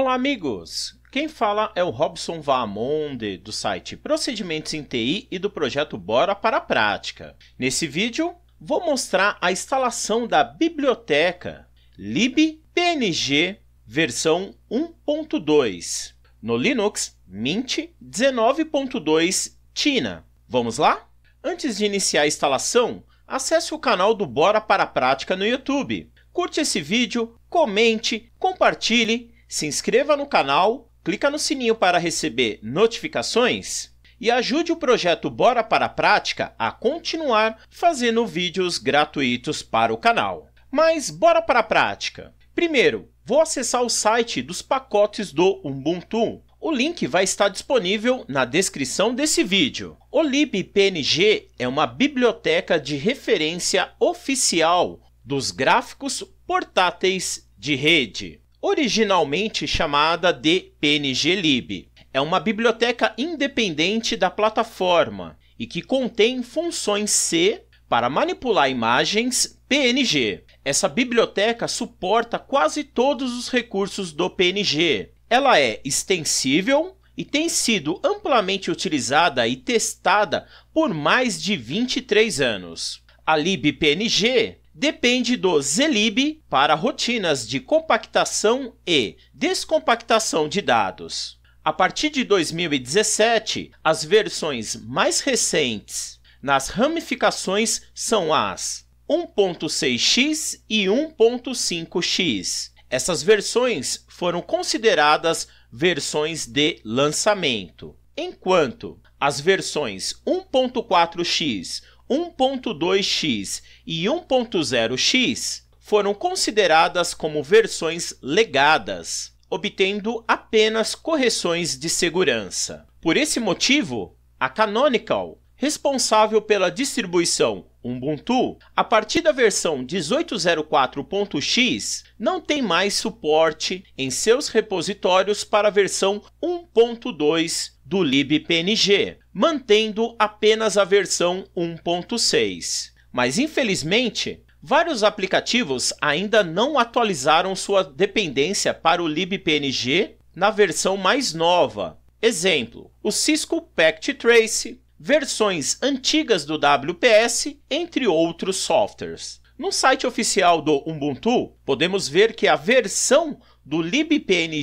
Olá, amigos! Quem fala é o Robson Vaamonde, do site Procedimentos em TI e do projeto Bora para a Prática. Nesse vídeo, vou mostrar a instalação da biblioteca libpng versão 1.2 no Linux Mint 19.2 Tina. Vamos lá? Antes de iniciar a instalação, acesse o canal do Bora para a Prática no YouTube. Curte esse vídeo, comente, compartilhe se inscreva no canal, clica no sininho para receber notificações e ajude o projeto Bora para a Prática a continuar fazendo vídeos gratuitos para o canal. Mas bora para a prática! Primeiro, vou acessar o site dos pacotes do Ubuntu. O link vai estar disponível na descrição desse vídeo. O libpng é uma biblioteca de referência oficial dos gráficos portáteis de rede originalmente chamada de PNGlib, É uma biblioteca independente da plataforma e que contém funções C para manipular imagens PNG. Essa biblioteca suporta quase todos os recursos do PNG. Ela é extensível e tem sido amplamente utilizada e testada por mais de 23 anos. A libpng depende do Zlib para rotinas de compactação e descompactação de dados. A partir de 2017, as versões mais recentes nas ramificações são as 1.6x e 1.5x. Essas versões foram consideradas versões de lançamento, enquanto as versões 1.4x, 1.2x e 1.0x foram consideradas como versões legadas, obtendo apenas correções de segurança. Por esse motivo, a Canonical responsável pela distribuição Ubuntu, a partir da versão 18.04.x, não tem mais suporte em seus repositórios para a versão 1.2 do libpng, mantendo apenas a versão 1.6. Mas, infelizmente, vários aplicativos ainda não atualizaram sua dependência para o libpng na versão mais nova. Exemplo, o Cisco Packet Trace, versões antigas do WPS, entre outros softwares. No site oficial do Ubuntu, podemos ver que a versão do libpng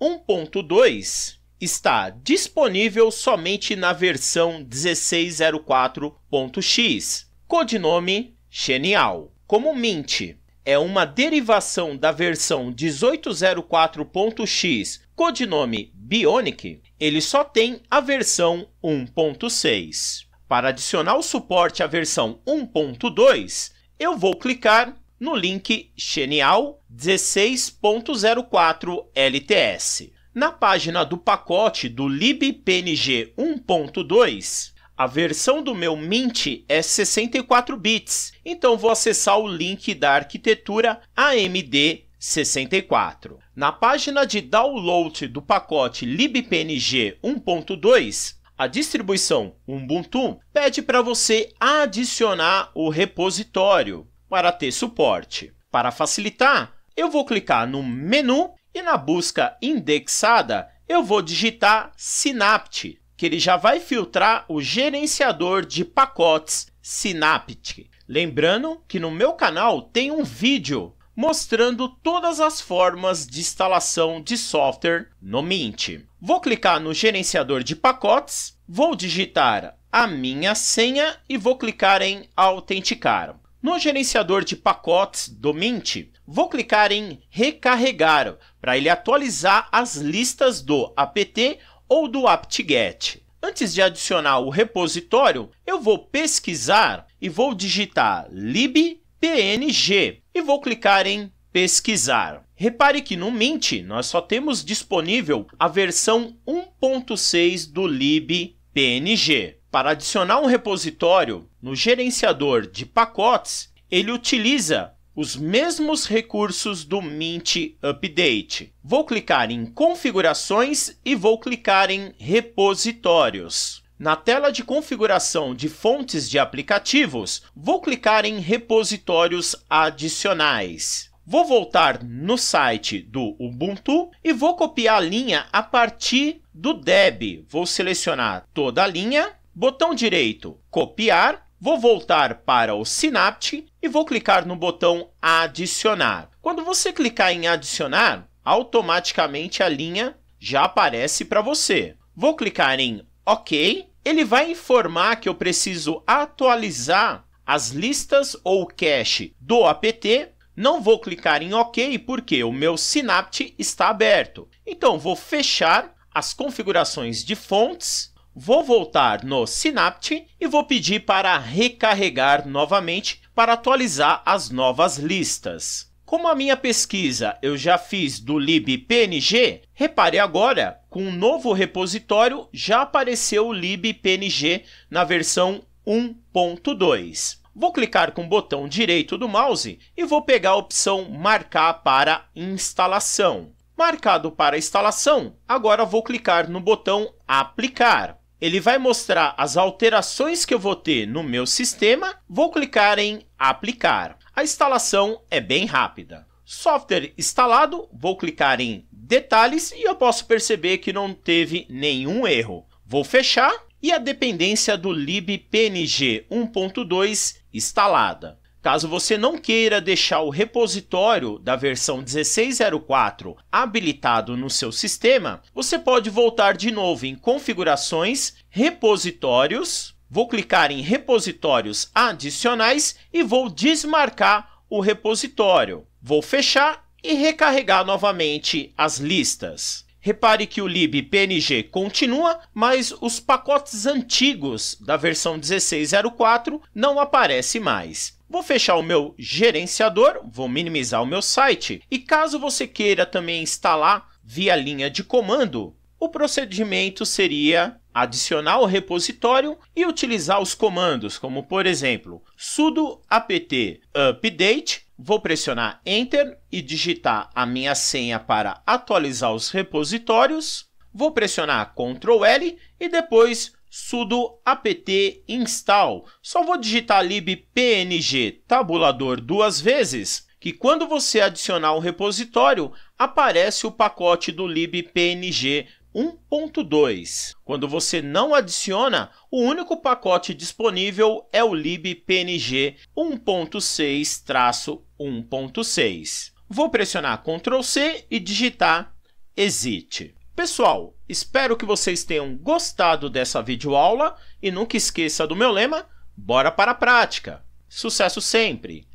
1.2 está disponível somente na versão 1604.x, codinome Genial, como Mint, é uma derivação da versão 1804.x, codinome Bionic, ele só tem a versão 1.6. Para adicionar o suporte à versão 1.2, eu vou clicar no link Genial 16.04 LTS. Na página do pacote do libpng 1.2, a versão do meu Mint é 64 bits, então vou acessar o link da arquitetura AMD 64. Na página de download do pacote libpng 1.2, a distribuição Ubuntu pede para você adicionar o repositório para ter suporte. Para facilitar, eu vou clicar no menu e na busca indexada eu vou digitar Synapse que ele já vai filtrar o gerenciador de pacotes Synaptic. Lembrando que no meu canal tem um vídeo mostrando todas as formas de instalação de software no Mint. Vou clicar no gerenciador de pacotes, vou digitar a minha senha e vou clicar em autenticar. No gerenciador de pacotes do Mint, vou clicar em recarregar para ele atualizar as listas do apt ou do apt-get. Antes de adicionar o repositório, eu vou pesquisar e vou digitar libpng e vou clicar em pesquisar. Repare que no Mint nós só temos disponível a versão 1.6 do libpng. Para adicionar um repositório no gerenciador de pacotes, ele utiliza os mesmos recursos do Mint Update. Vou clicar em Configurações e vou clicar em Repositórios. Na tela de configuração de fontes de aplicativos, vou clicar em Repositórios adicionais. Vou voltar no site do Ubuntu e vou copiar a linha a partir do Deb. Vou selecionar toda a linha, botão direito, copiar Vou voltar para o Synapse e vou clicar no botão adicionar. Quando você clicar em adicionar, automaticamente a linha já aparece para você. Vou clicar em OK. Ele vai informar que eu preciso atualizar as listas ou cache do APT. Não vou clicar em OK porque o meu Synapse está aberto. Então, vou fechar as configurações de fontes Vou voltar no Synapse e vou pedir para recarregar novamente para atualizar as novas listas. Como a minha pesquisa eu já fiz do libpng, repare agora, com um novo repositório já apareceu o libpng na versão 1.2. Vou clicar com o botão direito do mouse e vou pegar a opção marcar para instalação. Marcado para instalação, agora vou clicar no botão aplicar ele vai mostrar as alterações que eu vou ter no meu sistema, vou clicar em aplicar. A instalação é bem rápida. Software instalado, vou clicar em detalhes e eu posso perceber que não teve nenhum erro. Vou fechar e a dependência do libpng 1.2 instalada. Caso você não queira deixar o repositório da versão 16.04 habilitado no seu sistema, você pode voltar de novo em Configurações, Repositórios, vou clicar em Repositórios Adicionais e vou desmarcar o repositório. Vou fechar e recarregar novamente as listas. Repare que o libpng continua, mas os pacotes antigos da versão 16.04 não aparecem mais. Vou fechar o meu gerenciador, vou minimizar o meu site e caso você queira também instalar via linha de comando, o procedimento seria adicionar o repositório e utilizar os comandos, como por exemplo, sudo apt update, vou pressionar enter e digitar a minha senha para atualizar os repositórios, vou pressionar ctrl L e depois sudo apt install. Só vou digitar libpng tabulador duas vezes, que quando você adicionar o um repositório, aparece o pacote do libpng 1.2. Quando você não adiciona, o único pacote disponível é o libpng 1.6-1.6. Vou pressionar Ctrl+C e digitar exit. Pessoal, espero que vocês tenham gostado dessa videoaula e nunca esqueça do meu lema, bora para a prática! Sucesso sempre!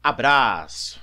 Abraço!